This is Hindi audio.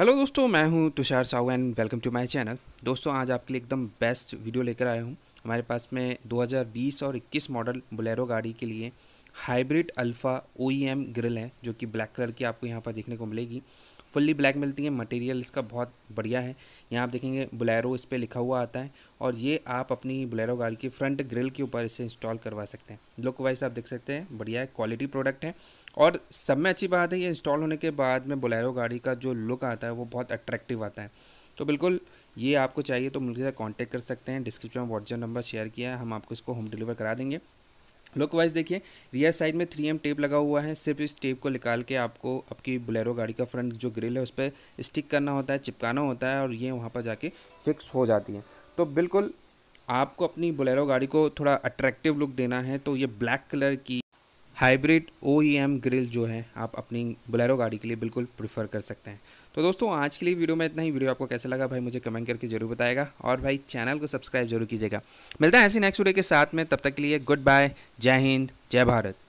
हेलो दोस्तों मैं हूं Tushar Sahu and welcome to my channel दोस्तों आज आपके लिए एकदम बेस्ट वीडियो लेकर आया हूं हमारे पास में 2020 और 21 मॉडल बुलेरो गाड़ी के लिए हाइब्रिड अल्फ़ा ओ ग्रिल है जो कि ब्लैक कलर की आपको यहां पर देखने को मिलेगी फुल्ली ब्लैक मिलती है मटेरियल इसका बहुत बढ़िया है यहाँ आप देखेंगे बुलेरो इस पर लिखा हुआ आता है और ये आप अपनी बुलेरो गाड़ी की फ्रंट ग्रिल के ऊपर इसे इंस्टॉल करवा सकते हैं लुक वाइज आप देख सकते हैं बढ़िया है क्वालिटी प्रोडक्ट है और सब में अच्छी बात है ये इंस्टॉल होने के बाद में बुलेरो गाड़ी का जो लुक आता है वो बहुत अट्रैक्टिव आता है तो बिल्कुल ये आपको चाहिए तो मुझे कॉन्टैक्ट कर सकते हैं डिस्क्रिप्शन में व्हाट्सएप नंबर शेयर किया है हम आपको इसको होम डिलीवर करा देंगे लुक वाइज देखिए रियर साइड में थ्री एम टेप लगा हुआ है सिर्फ इस टेप को निकाल के आपको आपकी बुलेरो गाड़ी का फ्रंट जो ग्रिल है उस पर स्टिक करना होता है चिपकाना होता है और ये वहाँ पर जाके फिक्स हो जाती है तो बिल्कुल आपको अपनी बुलेरो गाड़ी को थोड़ा अट्रैक्टिव लुक देना है तो ये ब्लैक कलर की हाइब्रिड ओ ग्रिल e जो है आप अपनी बुलेरो गाड़ी के लिए बिल्कुल प्रीफर कर सकते हैं तो दोस्तों आज के लिए वीडियो में इतना ही वीडियो आपको कैसा लगा भाई मुझे कमेंट करके जरूर बताएगा और भाई चैनल को सब्सक्राइब जरूर कीजिएगा मिलता है ऐसी नेक्स्ट वीडियो के साथ में तब तक के लिए गुड बाय जय हिंद जय भारत